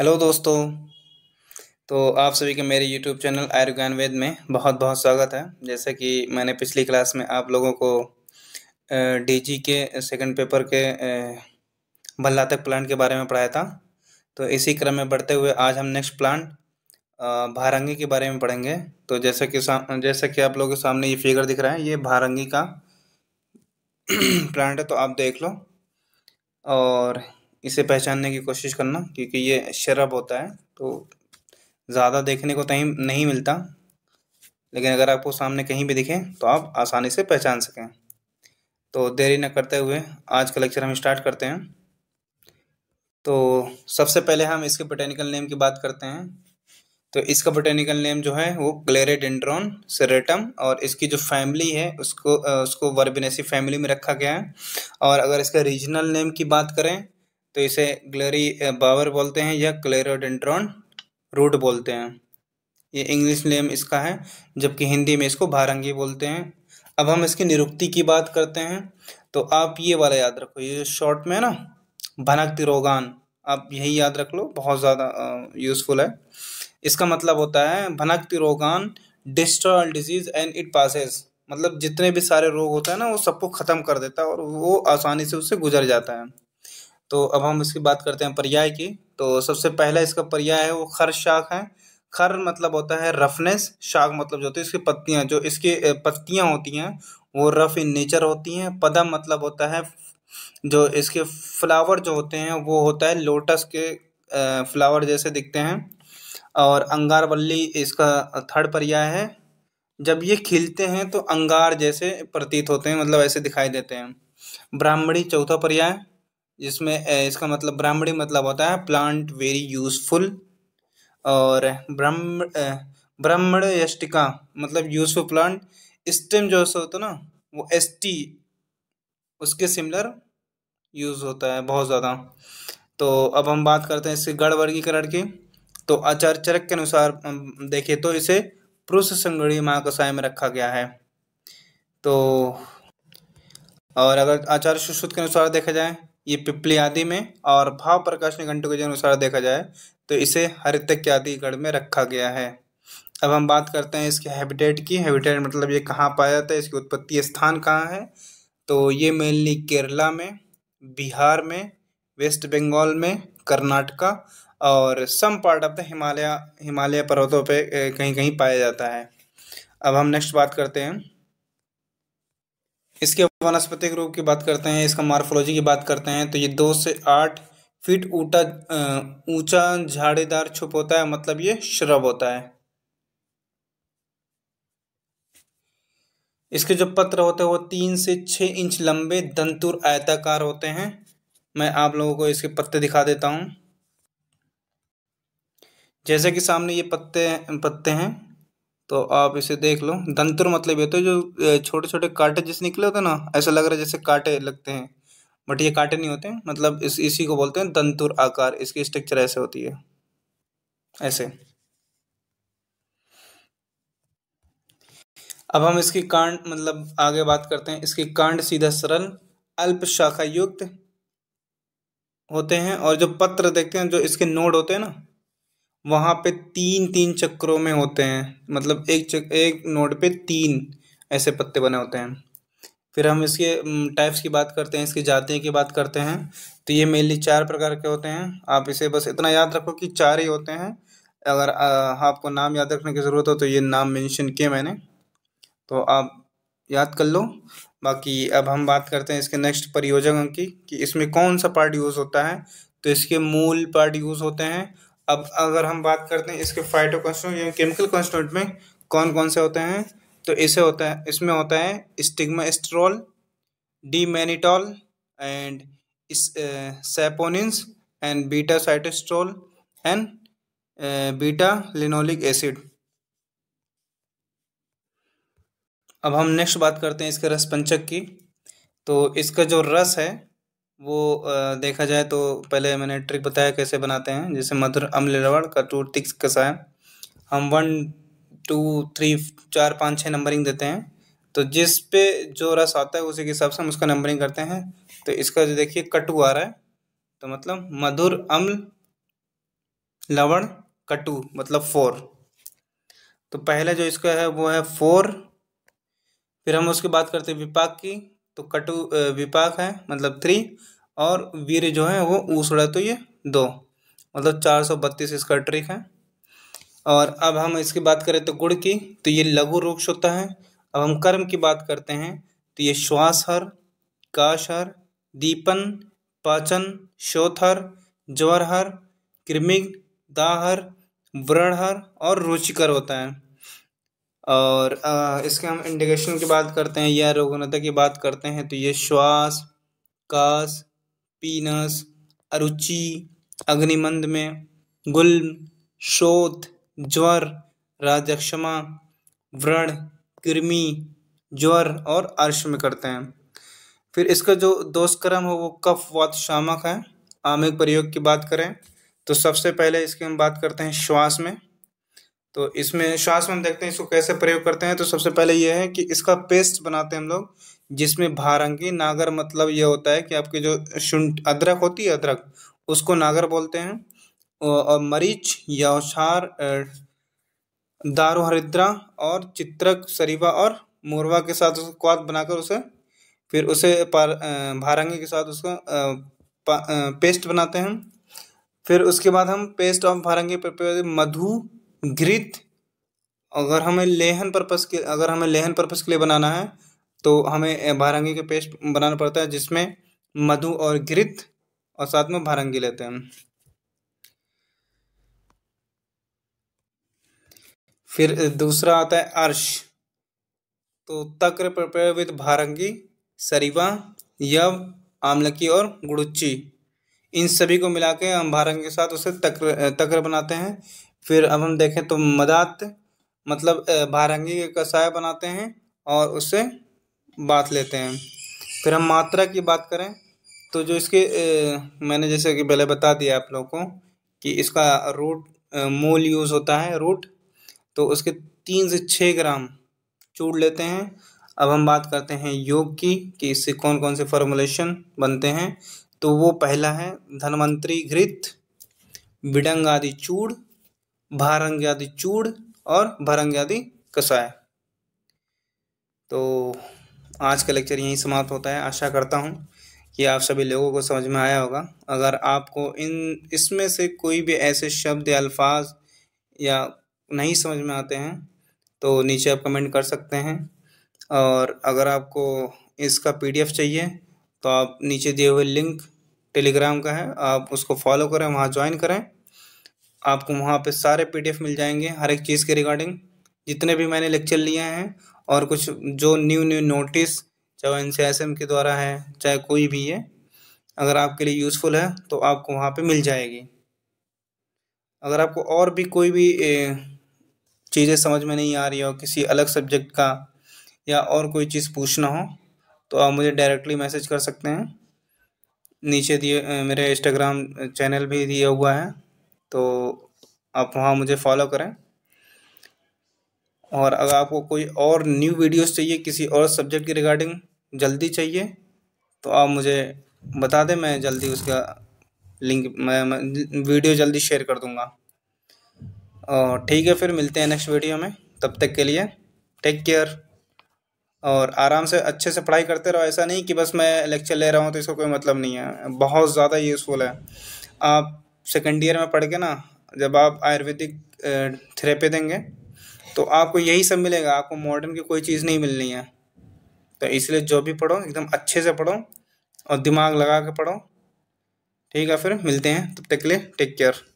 hello दोस्तों तो आप सभी के मेरे यूट्यूब चैनल आयुर्ज्ञान वेद में बहुत बहुत स्वागत है जैसे कि मैंने पिछली क्लास में आप लोगों को डीजी के सेकंड पेपर के भल्ला तक प्लांट के बारे में पढ़ाया था तो इसी क्रम में बढ़ते हुए आज हम नेक्स्ट प्लांट भारंगी के बारे में पढ़ेंगे तो जैसा कि जैसा कि आप लोगों के सामने ये फिगर दिख रहा है ये भारंगी का प्लांट है तो आप देख लो और इसे पहचानने की कोशिश करना क्योंकि ये शरब होता है तो ज़्यादा देखने को कहीं नहीं मिलता लेकिन अगर आपको सामने कहीं भी दिखे तो आप आसानी से पहचान सकें तो देरी न करते हुए आज का लेक्चर हम स्टार्ट करते हैं तो सबसे पहले हम इसके बोटेनिकल नेम की बात करते हैं तो इसका बोटेनिकल नेम जो है वो क्लेरेडेंड्रॉन सेरेटम और इसकी जो फैमिली है उसको उसको वर्बिनेसी फैमिली में रखा गया है और अगर इसका रीजनल नेम की बात करें तो इसे ग्लेरी बावर बोलते हैं या क्लेरोडेंट्रॉन रूट बोलते हैं ये इंग्लिश नेम इसका है जबकि हिंदी में इसको भारंगी बोलते हैं अब हम इसकी निरुक्ति की बात करते हैं तो आप ये वाला याद रखो ये शॉर्ट में है ना भनक तिरोगान आप यही याद रख लो बहुत ज़्यादा यूज़फुल है इसका मतलब होता है भनक तिरोगान डिस्ट्रॉल डिजीज़ एंड इट पासिस मतलब जितने भी सारे रोग होते हैं ना वो सबको ख़त्म कर देता है और वो आसानी से उससे गुजर जाता है तो अब हम इसकी बात करते हैं पर्याय की तो सबसे पहला इसका पर्याय है वो खर शाख है खर मतलब होता है रफनेस शाख मतलब जो होती है इसकी पत्तियाँ जो इसकी पत्तियाँ होती हैं वो रफ इन नेचर होती हैं पदम मतलब होता है जो इसके फ्लावर जो होते हैं वो होता है लोटस के फ्लावर जैसे दिखते हैं और अंगारवल्ली इसका थर्ड पर्याय है जब ये खिलते हैं तो अंगार जैसे प्रतीत होते हैं मतलब ऐसे दिखाई देते हैं ब्राह्मणी चौथा पर्याय जिसमें इसका मतलब ब्राह्मणी मतलब होता है प्लांट वेरी यूजफुल और ब्रह्म ब्रह्मण यष्टिका मतलब यूजफुल प्लांट स्टेम जो होता ना वो एस टी उसके सिमिलर यूज होता है बहुत ज़्यादा तो अब हम बात करते हैं इसके गढ़ वर्गीकरण की तो आचार्य चरक के अनुसार देखिए तो इसे पुरुष संगणीय कसाय में रखा गया है तो और अगर आचार्य सुश्रुत के अनुसार देखा जाए ये पिपली आदि में और भाव प्रकाश घंटों के अनुसार देखा जाए तो इसे हरितक आदि गढ़ में रखा गया है अब हम बात करते हैं इसके हैबिटेट की हैबिटेट मतलब ये कहाँ पाया जाता है इसकी उत्पत्ति स्थान कहाँ है तो ये मेनली केरला में बिहार में वेस्ट बंगाल में कर्नाटका और some part of the Himalaya Himalaya पर्वतों पे कहीं कहीं पाया जाता है अब हम नेक्स्ट बात करते हैं इसके वनस्पतिक रूप की बात करते हैं इसका मार्फोलॉजी की बात करते हैं तो ये दो से आठ फीट ऊटा ऊंचा झाड़ीदार छुप होता है मतलब ये श्रब होता है इसके जो पत्र होते हैं वो तीन से छह इंच लंबे दंतुर आयताकार होते हैं मैं आप लोगों को इसके पत्ते दिखा देता हूं जैसे कि सामने ये पत्ते पत्ते हैं तो आप इसे देख लो दंतुर मतलब ये तो जो छोटे छोटे कांटे जैसे निकले होते हैं ना ऐसा लग रहा है जैसे कांटे लगते हैं बट ये कांटे नहीं होते मतलब इस इसी को बोलते हैं दंतुर आकार इसकी स्ट्रक्चर ऐसे होती है ऐसे अब हम इसकी कांड मतलब आगे बात करते हैं इसकी कांड सीधा सरल अल्प शाखा युक्त होते हैं और जो पत्र देखते हैं जो इसके नोड होते हैं ना वहाँ पे तीन तीन चक्रों में होते हैं मतलब एक चक एक नोड पे तीन ऐसे पत्ते बने होते हैं फिर हम इसके टाइप्स की बात करते हैं इसकी जातियों की बात करते हैं तो ये मेनली चार प्रकार के होते हैं आप इसे बस इतना याद रखो कि चार ही होते हैं अगर आपको नाम याद रखने की ज़रूरत हो तो ये नाम मेंशन किए मैंने तो आप याद कर लो बाकी अब हम बात करते हैं इसके नेक्स्ट परियोजकों की कि इसमें कौन सा पार्ट यूज़ होता है तो इसके मूल पार्ट यूज़ होते हैं अब अगर हम बात करते हैं इसके फाइटो कॉन्स्टेंट या केमिकल कॉन्स्टेंट में कौन कौन से होते हैं तो इसे होता है इसमें होता है stigmasterol D mannitol and saponins and beta sitosterol and beta linoleic acid अब हम नेक्स्ट बात करते हैं इसके रस पंचक की तो इसका जो रस है वो देखा जाए तो पहले मैंने ट्रिक बताया कैसे बनाते हैं जैसे मधुर अम्ल रवड़ टिक्स तिक्स है हम वन टू थ्री चार पाँच छः नंबरिंग देते हैं तो जिस पे जो रस आता है उसी के हिसाब से हम उसका नंबरिंग करते हैं तो इसका जो देखिए कटु आ रहा है तो मतलब मधुर अम्ल लवण कटु मतलब फोर तो पहले जो इसका है वो है फोर फिर हम उसके बात करते हैं विपाक की तो कटु विपाक है मतलब थ्री और वीर जो है वो है तो ये दो मतलब चार सौ बत्तीस इसका ट्रिक है और अब हम इसकी बात करें तो गुड़ की तो ये लघु वृक्ष होता है अब हम कर्म की बात करते हैं तो ये श्वासहर काशहर दीपन पाचन शोथहर ज्वरहर कृमिग दाहर व्रणहर और रुचिकर होता है और इसके हम इंडिकेशन की बात करते हैं या रोगनता की बात करते हैं तो ये श्वास कास पीनस अरुचि अग्निमंद में गुल शोथ ज्वर राजक्षमा व्रण कृमि ज्वर और अर्श में करते हैं फिर इसका जो दोषक्रम हो वो कफ वात शामक है आमिक प्रयोग की बात करें तो सबसे पहले इसकी हम बात करते हैं श्वास में तो इसमें श्वास में हम देखते हैं इसको कैसे प्रयोग करते हैं तो सबसे पहले ये है कि इसका पेस्ट बनाते हैं हम लोग जिसमें भारंगी नागर मतलब ये होता है कि आपके जो शुंठ अदरक होती है अदरक उसको नागर बोलते हैं और मरीच यौछार दारू हरिद्रा और चित्रक सरीवा और मोरवा के साथ उसको क्वाद बनाकर उसे फिर उसे पार भारंगी के साथ उसका पेस्ट बनाते हैं फिर उसके बाद हम पेस्ट ऑफ भारंगी पर मधु घृत अगर हमें लेहन पर्पस के अगर हमें लेहन पर्पस के लिए बनाना है तो हमें भारंगी का पेस्ट बनाना पड़ता है जिसमें मधु और घृत और साथ में भारंगी लेते हैं फिर दूसरा आता है अर्श तो तक्र प्रिपेयर विद भारंगी सरीवा यव आमलकी और गुड़ुच्ची इन सभी को मिला के हम भारंगी के साथ उसे तक्र तक्र बनाते हैं फिर अब हम देखें तो मदात मतलब बारहंगी के कसाय बनाते हैं और उससे बात लेते हैं फिर हम मात्रा की बात करें तो जो इसके मैंने जैसे कि पहले बता दिया आप लोगों को कि इसका रूट मूल यूज़ होता है रूट तो उसके तीन से छः ग्राम चूड़ लेते हैं अब हम बात करते हैं योग की कि इससे कौन कौन से फॉर्मुलेशन बनते हैं तो वो पहला है धनवंतरी घृत विडंग आदि चूड़ भारंग आदि चूड़ और भरंग आदि कसाय तो आज का लेक्चर यहीं समाप्त होता है आशा करता हूँ कि आप सभी लोगों को समझ में आया होगा अगर आपको इन इसमें से कोई भी ऐसे शब्द या अल्फाज या नहीं समझ में आते हैं तो नीचे आप कमेंट कर सकते हैं और अगर आपको इसका पीडीएफ चाहिए तो आप नीचे दिए हुए लिंक टेलीग्राम का है आप उसको फॉलो करें वहाँ ज्वाइन करें आपको वहाँ पे सारे पीडीएफ मिल जाएंगे हर एक चीज़ के रिगार्डिंग जितने भी मैंने लेक्चर लिए हैं और कुछ जो न्यू न्यू नोटिस चाहे एन सी के द्वारा है चाहे कोई भी है अगर आपके लिए यूज़फुल है तो आपको वहाँ पे मिल जाएगी अगर आपको और भी कोई भी चीज़ें समझ में नहीं आ रही हो किसी अलग सब्जेक्ट का या और कोई चीज़ पूछना हो तो आप मुझे डायरेक्टली मैसेज कर सकते हैं नीचे दिए मेरे इंस्टाग्राम चैनल भी दिया हुआ है तो आप वहाँ मुझे फॉलो करें और अगर आपको कोई और न्यू वीडियोस चाहिए किसी और सब्जेक्ट की रिगार्डिंग जल्दी चाहिए तो आप मुझे बता दें मैं जल्दी उसका लिंक मैं, मैं वीडियो जल्दी शेयर कर दूँगा और ठीक है फिर मिलते हैं नेक्स्ट वीडियो में तब तक के लिए टेक केयर और आराम से अच्छे से पढ़ाई करते रहो ऐसा नहीं कि बस मैं लेक्चर ले रहा हूँ तो इसका कोई मतलब नहीं है बहुत ज़्यादा यूज़फुल है आप सेकेंड ईयर में पढ़ के ना जब आप आयुर्वेदिक थेरेपी देंगे तो आपको यही सब मिलेगा आपको मॉडर्न की कोई चीज़ नहीं मिलनी है तो इसलिए जो भी पढ़ो एकदम अच्छे से पढ़ो और दिमाग लगा के पढ़ो ठीक है फिर मिलते हैं तब तक के लिए टेक केयर